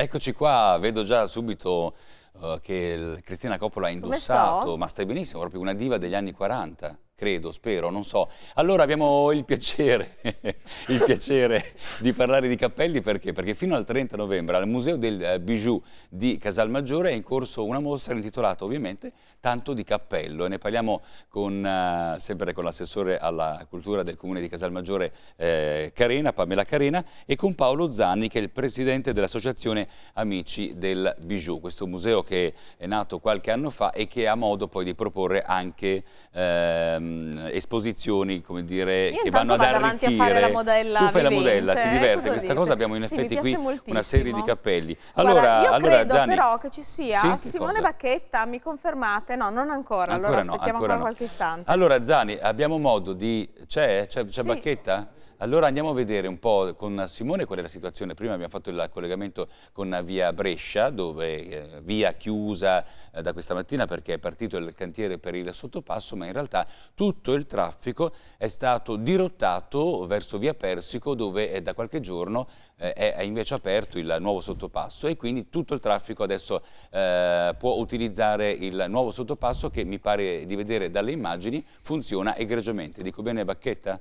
Eccoci qua, vedo già subito uh, che Cristina Coppola ha indossato, ma stai benissimo, proprio una diva degli anni 40 credo, spero, non so. Allora abbiamo il piacere, il piacere di parlare di cappelli perché? perché? fino al 30 novembre al Museo del eh, Bijou di Casalmaggiore è in corso una mostra intitolata ovviamente Tanto di cappello e ne parliamo con, eh, sempre con l'assessore alla cultura del comune di Casalmaggiore eh, Carena, Pamela Carena e con Paolo Zanni che è il presidente dell'associazione Amici del Bijou, questo museo che è nato qualche anno fa e che ha modo poi di proporre anche eh, Ehm, esposizioni come dire, Io che vanno ad arricchire. a fare la modella Tu fai vivente, la modella, ti diverte eh, questa cosa, abbiamo in sì, effetti qui moltissimo. una serie di cappelli. Allora, Guarda, io allora, credo Gianni, però che ci sia sì, che Simone cosa? Bacchetta, mi confermate? No, non ancora, ancora allora no, aspettiamo ancora, no. qualche istante. Allora Zani, abbiamo modo di... c'è? C'è sì. Bacchetta? Allora andiamo a vedere un po' con Simone qual è la situazione. Prima abbiamo fatto il collegamento con via Brescia, dove eh, via chiusa eh, da questa mattina perché è partito il cantiere per il sottopasso, ma in realtà tutto il traffico è stato dirottato verso via Persico dove eh, da qualche giorno eh, è invece aperto il nuovo sottopasso e quindi tutto il traffico adesso eh, può utilizzare il nuovo sottopasso che mi pare di vedere dalle immagini funziona egregiamente. Dico bene Bacchetta?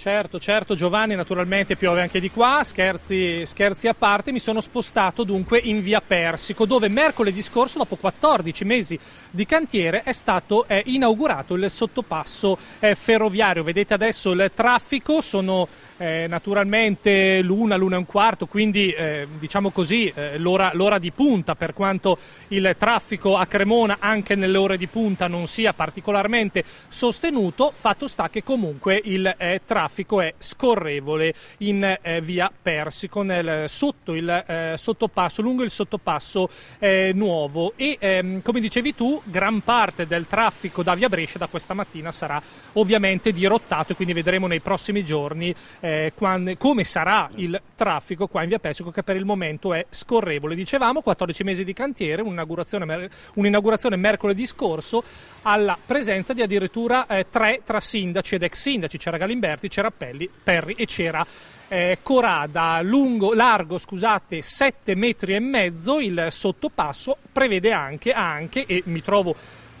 Certo, certo Giovanni, naturalmente piove anche di qua, scherzi, scherzi, a parte, mi sono spostato dunque in via Persico dove mercoledì scorso, dopo 14 mesi di cantiere, è stato è inaugurato il sottopasso eh, ferroviario. Vedete adesso il traffico, sono eh, naturalmente l'una, l'una e un quarto, quindi eh, diciamo così eh, l'ora, l'ora di punta per quanto il traffico a Cremona anche nelle ore di punta non sia particolarmente sostenuto, fatto sta che comunque il eh, traffico traffico è scorrevole in eh, via Persico nel, eh, sotto il, eh, sottopasso, lungo il sottopasso eh, nuovo e ehm, come dicevi tu gran parte del traffico da via Brescia da questa mattina sarà ovviamente dirottato e quindi vedremo nei prossimi giorni eh, quando, come sarà il traffico qua in via Persico che per il momento è scorrevole. Dicevamo 14 mesi di cantiere, un'inaugurazione, un'inaugurazione mercoledì scorso alla presenza di addirittura eh, tre tra sindaci ed ex sindaci, c'era Galimberti, c'era c'era Pelli, Perry e c'era eh, Corada, lungo, largo scusate, 7 metri e mezzo, il sottopasso prevede anche, anche e mi trovo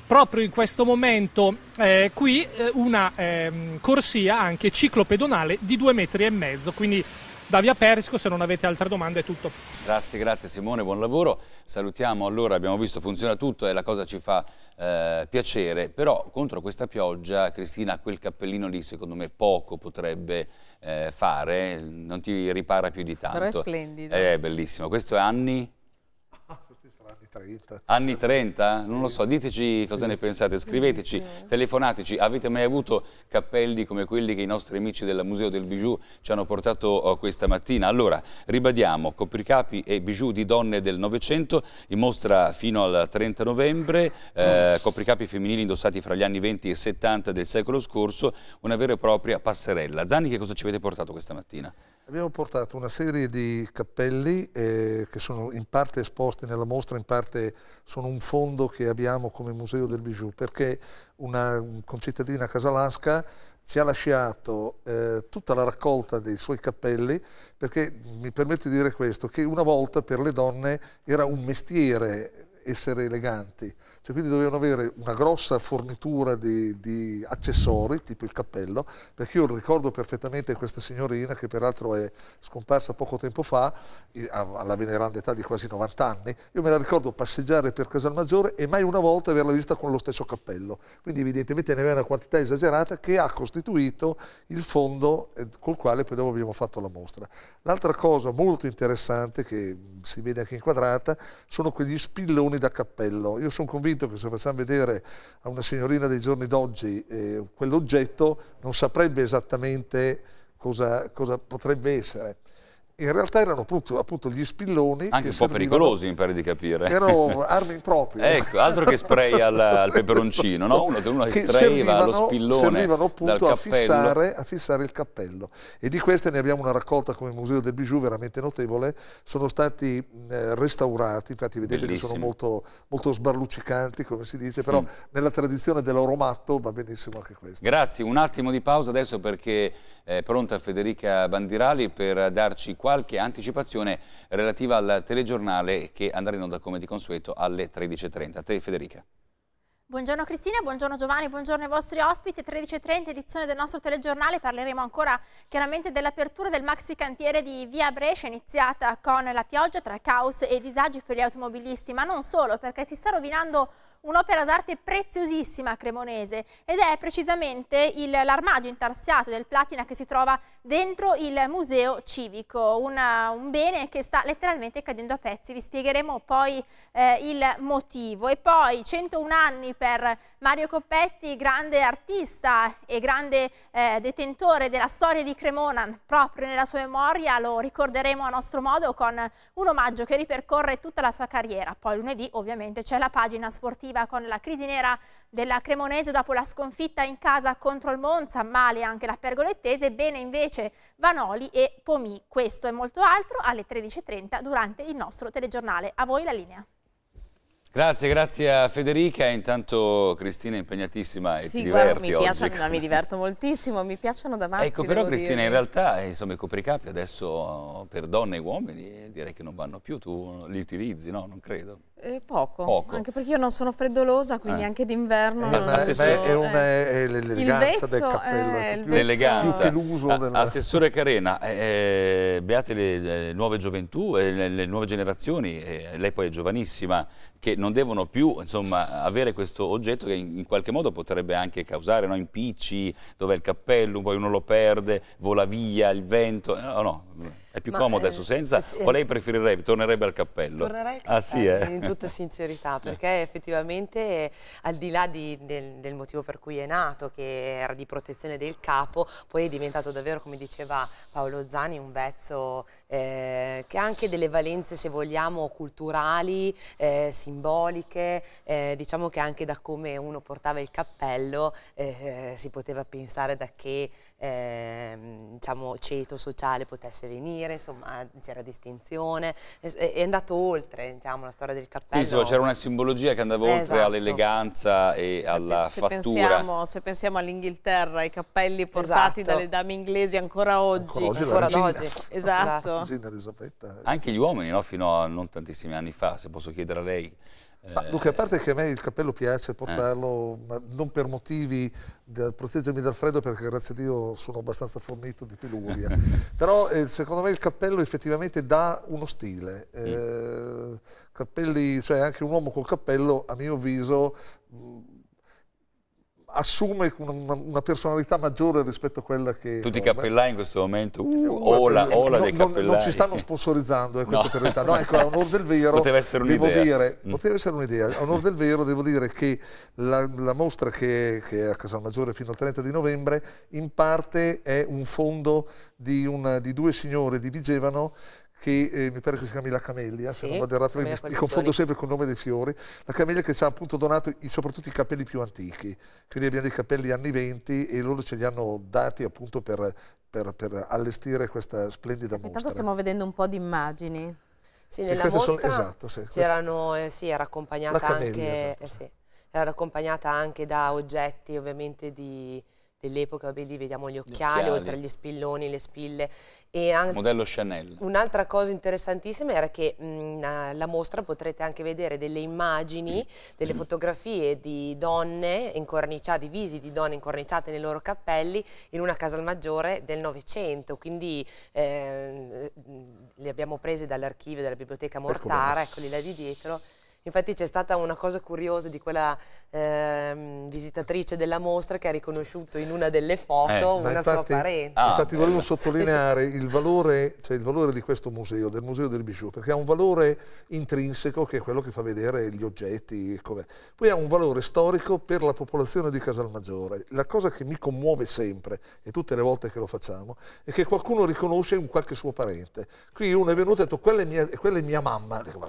proprio in questo momento eh, qui, eh, una ehm, corsia anche ciclopedonale di 2 metri e mezzo, quindi da Via Perisco. Se non avete altre domande è tutto. Grazie, grazie Simone, buon lavoro. Salutiamo allora, abbiamo visto funziona tutto e la cosa ci fa eh, piacere, però contro questa pioggia Cristina quel cappellino lì secondo me poco potrebbe eh, fare, non ti ripara più di tanto. Però è splendido. È eh, bellissimo. Questo è anni anni 30. Anni 30? Non lo so, diteci cosa ne pensate, scriveteci, telefonateci. Avete mai avuto cappelli come quelli che i nostri amici del Museo del Bijou ci hanno portato oh, questa mattina? Allora, ribadiamo, copricapi e bijou di donne del Novecento in mostra fino al 30 novembre, eh, copricapi femminili indossati fra gli anni 20 e 70 del secolo scorso, una vera e propria passerella. Zanni, che cosa ci avete portato questa mattina? Abbiamo portato una serie di cappelli eh, che sono in parte esposti nella mostra, in parte sono un fondo che abbiamo come Museo del Bijou, perché una concittadina casalasca ci ha lasciato eh, tutta la raccolta dei suoi cappelli, perché mi permetto di dire questo, che una volta per le donne era un mestiere essere eleganti, cioè, quindi dovevano avere una grossa fornitura di, di, accessori, tipo il cappello, perché io ricordo perfettamente questa signorina che peraltro è scomparsa poco tempo fa, alla veneranda età di quasi 90 anni, io me la ricordo passeggiare per Casalmaggiore e mai una volta averla vista con lo stesso cappello, quindi evidentemente ne aveva una quantità esagerata che ha costituito il fondo eh, col quale poi dopo abbiamo fatto la mostra. L'altra cosa molto interessante che si vede anche inquadrata sono quegli spilloni pantaloni da cappello. Io sono convinto che se facciamo vedere a una signorina dei giorni d'oggi eh, quell'oggetto non saprebbe esattamente cosa, cosa potrebbe essere in realtà erano appunto, appunto gli spilloni. Anche un po' pericolosi, mi pare di capire. Erano armi improprie. ecco, altro che spray al, al peperoncino, no? Uno, uno che, che lo allo spillone. Servivano appunto a fissare, a fissare, il cappello. E di queste ne abbiamo una raccolta come Museo del Bijou veramente notevole. Sono stati eh, restaurati, infatti vedete Bellissimo. che sono molto, molto, sbarluccicanti, come si dice, però mm. nella tradizione dell'oromatto va benissimo anche questo. Grazie, un attimo di pausa adesso perché è eh, pronta Federica Bandirali per darci qualche qualche anticipazione relativa al telegiornale che andrà in onda come di consueto alle 13.30. A te Federica. Buongiorno Cristina, buongiorno Giovanni, buongiorno ai vostri ospiti. 13.30 edizione del nostro telegiornale. Parleremo ancora chiaramente dell'apertura del maxi cantiere di Via Brescia, iniziata con la pioggia tra caos e disagi per gli automobilisti, ma non solo, perché si sta rovinando un'opera d'arte preziosissima cremonese ed è precisamente l'armadio intarsiato del platina che si trova dentro il museo civico, una, un bene che sta letteralmente cadendo a pezzi, vi spiegheremo poi eh, il motivo. E poi 101 anni per Mario Coppetti, grande artista e grande eh, detentore della storia di Cremona, proprio nella sua memoria lo ricorderemo a nostro modo con un omaggio che ripercorre tutta la sua carriera. Poi lunedì ovviamente c'è la pagina sportiva positiva con la crisi nera della Cremonese dopo la sconfitta in casa contro il Monza, male anche la Pergolettese, bene invece Vanoli e Pomì. Questo e molto altro alle 13.30 durante il nostro telegiornale. A voi la linea. Grazie, grazie a Federica. Intanto Cristina è impegnatissima e sì, ti diverti guarda, mi oggi. No, mi diverto moltissimo, mi piacciono davanti. Ecco, però Cristina, dire. in realtà eh, insomma, i copricapi adesso per donne e uomini direi che non vanno più, tu li utilizzi, no? Non credo. Eh, poco. poco. anche perché io non sono freddolosa, quindi eh. anche d'inverno... Eh, non... Assessore... È, una, eh. è l'eleganza del cappello, è più, l'eleganza. più l'uso ah, della... Assessore Carena, eh, eh beate le, nuove gioventù, eh, le, le nuove generazioni, lei poi è giovanissima, che non devono più insomma, avere questo oggetto che in, in, qualche modo potrebbe anche causare no? impicci, dove il cappello, poi uno lo perde, vola via, il vento, no, no è più Ma comodo eh, adesso senza, sì, o lei preferirebbe, tornerebbe al cappello? Tornerei al cappello, ah, sì, eh. in tutta sincerità, perché effettivamente al di là di, del, del, motivo per cui è nato, che era di protezione del capo, poi è diventato davvero, come diceva Paolo Zani, un vezzo eh, che ha anche delle valenze, se vogliamo, culturali, eh, simboliche, eh, diciamo che anche da come uno portava il cappello eh, eh, si poteva pensare da che ehm, diciamo, ceto sociale potesse venire, insomma c'era distinzione, è, andato oltre diciamo, la storia del cappello. Insomma, c'era una simbologia che andava oltre esatto. all'eleganza e eh, alla se fattura. Pensiamo, se pensiamo all'Inghilterra, ai cappelli portati esatto. dalle dame inglesi ancora oggi, ancora oggi, ancora oggi. esatto. esatto vero? Elisabetta. Eh, anche gli uomini, no? fino a non tantissimi anni fa, se posso chiedere a lei. Ma, eh, a parte che a me il cappello piace portarlo, eh. ma non per motivi da proteggermi dal freddo, perché grazie a Dio sono abbastanza fornito di peluria. Però eh, secondo me il cappello effettivamente dà uno stile. Mm. Eh, cappelli, cioè anche un uomo col cappello, a mio avviso, mh, assume una, una, personalità maggiore rispetto a quella che... Tutti i cappellai in questo momento, eh, uh, ola, ola no, dei cappellai. Non, ci stanno sponsorizzando, eh, questa no. per No, ecco, a onor del vero... Poteva essere un'idea. Dire, mm. Poteva essere un'idea. A onor del vero devo dire che la, la mostra che, che, è a Casalmaggiore fino al 30 di novembre in parte è un fondo di, una, di due signore di Vigevano che eh, mi pare che si chiami La Camellia, sì, se non vado errato, mi, mi, confondo sempre con il nome dei fiori, la Camellia che ci ha appunto donato i, soprattutto i capelli più antichi, quindi abbiamo dei capelli anni 20 e loro ce li hanno dati appunto per, per, per allestire questa splendida Aspetta, mostra. Intanto stiamo vedendo un po' di immagini. Sì, sì mostra sono, esatto, eh, esatto, sì, eh, sì, era accompagnata camellia, anche... Esatto, eh, era accompagnata anche da oggetti ovviamente di, dell'epoca, lì vediamo gli occhiali, gli occhiali, oltre agli spilloni, le spille. E Modello Chanel. Un'altra cosa interessantissima era che mh, la mostra potrete anche vedere delle immagini, delle fotografie di donne incorniciate, di visi di donne incorniciate nei loro cappelli in una maggiore del Novecento, quindi eh, le abbiamo prese dall'archivio della biblioteca Mortara, eccoli là di dietro. Infatti c'è stata una cosa curiosa di quella eh, visitatrice della mostra che ha riconosciuto in una delle foto eh. una infatti, sua parente. Ah, infatti volevo sottolineare il valore, cioè il valore, di questo museo, del museo del Bijou, perché ha un valore intrinseco che è quello che fa vedere gli oggetti. Poi ha un valore storico per la popolazione di Casalmaggiore. La cosa che mi commuove sempre, e tutte le volte che lo facciamo, è che qualcuno riconosce un qualche suo parente. Qui uno è venuto e ha detto, quella è mia, quella è mia mamma. Dico, ma,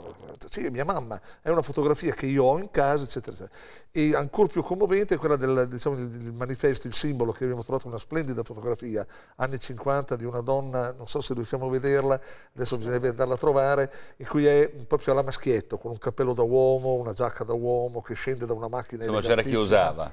sì, è mia mamma, è una fotografia che io ho in casa, eccetera, eccetera. E ancora più commovente è quella del, diciamo, del manifesto, il simbolo, che abbiamo trovato una splendida fotografia, anni 50, di una donna, non so se riusciamo a vederla, adesso bisognerebbe andarla a trovare, in cui è proprio alla maschietto, con un cappello da uomo, una giacca da uomo, che scende da una macchina. Insomma c'era chi usava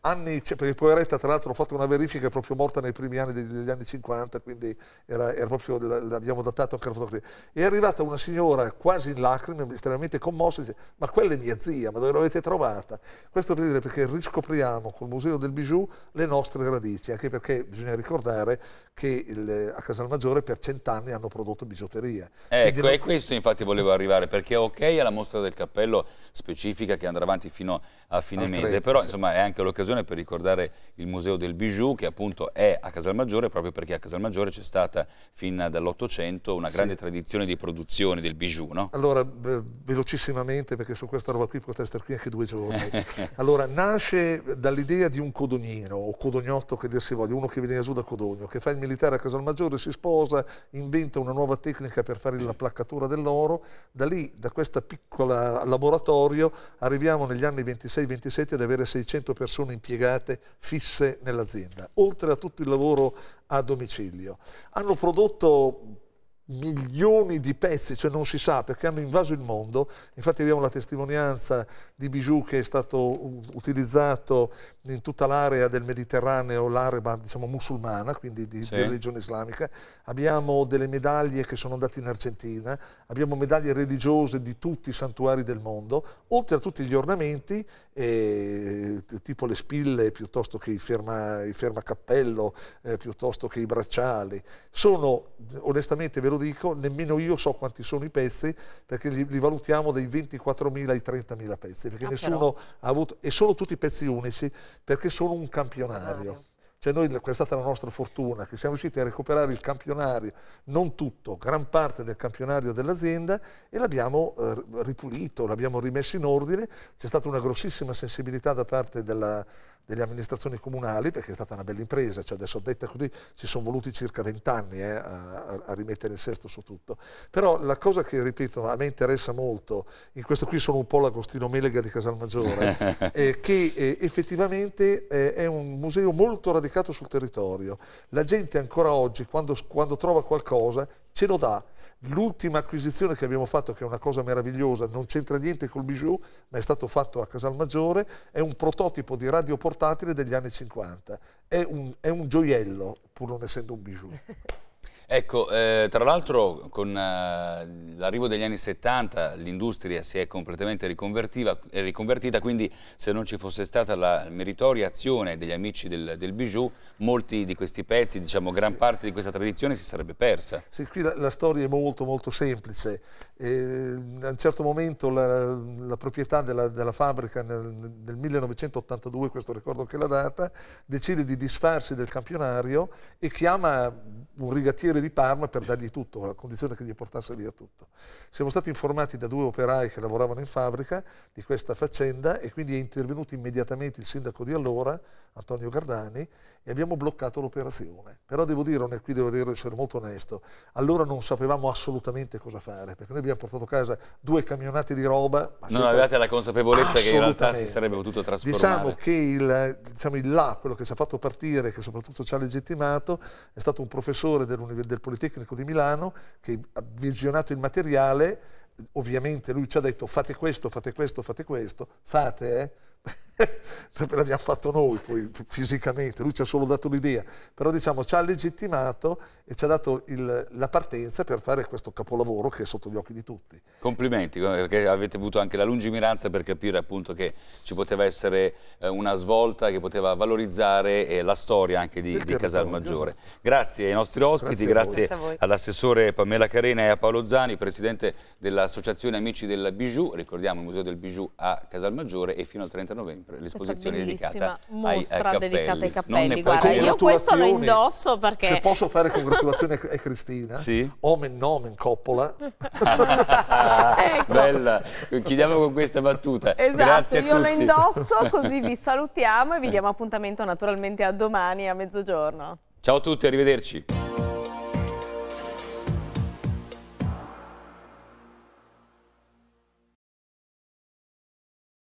anni, cioè, perché poveretta tra l'altro ho fatto una verifica proprio morta nei primi anni degli, degli anni 50, quindi era, era proprio, l'abbiamo datato anche la fotografia. È arrivata una signora quasi in lacrime, estremamente commossa, dice, ma quella è mia zia, ma dove l'avete trovata? Questo per dire perché riscopriamo col Museo del Bijou le nostre radici, anche perché bisogna ricordare che il, a Casalmaggiore per cent'anni hanno prodotto bijouteria. Ecco, non... e questo infatti volevo arrivare, perché ok alla mostra del cappello specifica che andrà avanti fino a a fine Al mese, però sì. insomma è anche l'occasione per ricordare il Museo del Bijou che appunto è a Casalmaggiore proprio perché a Casalmaggiore c'è stata fin dall'Ottocento una grande tradizione di produzione del bijou, no? Allora, velocissimamente perché su questa roba qui potrei stare qui anche due giorni. allora, nasce dall'idea di un codognino o codognotto che dir si voglia, uno che viene giù da Codogno, che fa il militare a Casalmaggiore, si sposa, inventa una nuova tecnica per fare la placcatura dell'oro, da lì, da questo piccolo laboratorio, arriviamo negli anni 26 26-27 ad avere 600 persone impiegate fisse nell'azienda, oltre a tutto il lavoro a domicilio. Hanno prodotto milioni di pezzi, cioè non si sa perché hanno invaso il mondo, infatti abbiamo la testimonianza di Bijou che è stato utilizzato in tutta l'area del Mediterraneo, l'area diciamo, musulmana, quindi di, sì. di, religione islamica, abbiamo delle medaglie che sono andate in Argentina, abbiamo medaglie religiose di tutti i santuari del mondo, oltre a tutti gli ornamenti, eh, tipo le spille piuttosto che i, ferma, i fermacappello, eh, piuttosto che i bracciali, sono onestamente ve lo dico, nemmeno io so quanti sono i pezzi, perché li, li valutiamo dai 24.000 ai 30.000 pezzi, perché ah, nessuno però. ha avuto, e sono tutti pezzi unici, perché sono un campionario. Cioè noi, questa è stata la nostra fortuna, che siamo riusciti a recuperare il campionario, non tutto, gran parte del campionario dell'azienda e l'abbiamo eh, ripulito, l'abbiamo rimesso in ordine. C'è stata una grossissima sensibilità da parte della, delle amministrazioni comunali, perché è stata una bella impresa, cioè adesso detta così ci sono voluti circa vent'anni eh, a, a, rimettere in sesto su tutto. Però la cosa che, ripeto, a me interessa molto, in questo qui sono un po' l'Agostino Melega di Casalmaggiore, eh, che eh, effettivamente eh, è un museo molto radicale radicato sul territorio. La gente ancora oggi, quando, quando trova qualcosa, ce lo dà. L'ultima acquisizione che abbiamo fatto, che è una cosa meravigliosa, non c'entra niente col bijou, ma è stato fatto a Casalmaggiore, è un prototipo di radio portatile degli anni 50. È un, è un gioiello, pur non essendo un bijou. Ecco, eh, tra l'altro con eh, l'arrivo degli anni 70 l'industria si è completamente riconvertita, quindi se non ci fosse stata la meritoria azione degli amici del, del bijou, molti di questi pezzi, diciamo gran sì. parte di questa tradizione si sarebbe persa. Sì, qui la, la storia è molto molto semplice. Eh, a un certo momento la, la proprietà della, della fabbrica nel, nel 1982, questo ricordo anche la data, decide di disfarsi del campionario e chiama un rigattiere Principe di Parma per dargli tutto, a condizione che gli portasse via tutto. Siamo stati informati da due operai che lavoravano in fabbrica di questa faccenda e quindi è intervenuto immediatamente il sindaco di allora, Antonio Gardani, e abbiamo bloccato l'operazione. Però devo dire, e qui devo dire, essere molto onesto, allora non sapevamo assolutamente cosa fare, perché noi abbiamo portato a casa due camionate di roba. Non avevate la consapevolezza che in realtà si sarebbe potuto trasformare. Diciamo che il, diciamo il là, quello che ci ha fatto partire, che soprattutto ci ha legittimato, è stato un professore del, del Politecnico di Milano che ha visionato il materiale, ovviamente lui ci ha detto fate questo, fate questo, fate questo, fate, eh? l'abbiamo fatto noi poi fisicamente, lui ci ha solo dato l'idea, però diciamo ci ha legittimato e ci ha dato il, la partenza per fare questo capolavoro che è sotto gli occhi di tutti. Complimenti, perché avete avuto anche la lungimiranza per capire appunto che ci poteva essere eh, una svolta che poteva valorizzare eh, la storia anche di, di Casalmaggiore. Esatto. Grazie ai nostri ospiti, grazie, grazie all'assessore Pamela Carena e a Paolo Zani, presidente dell'Associazione Amici del Bijou, ricordiamo il Museo del Bijou a Casalmaggiore e fino al 30 novembre l'esposizione dedicata mostra ai, ai dedicata ai cappelli. Guarda, io questo lo indosso perché... Se posso fare congratulazioni a, Cristina, sì? omen nomen coppola. ecco. Bella, chiudiamo con questa battuta. Esatto, io lo indosso così vi salutiamo e vi diamo appuntamento naturalmente a domani a mezzogiorno. Ciao a tutti, arrivederci.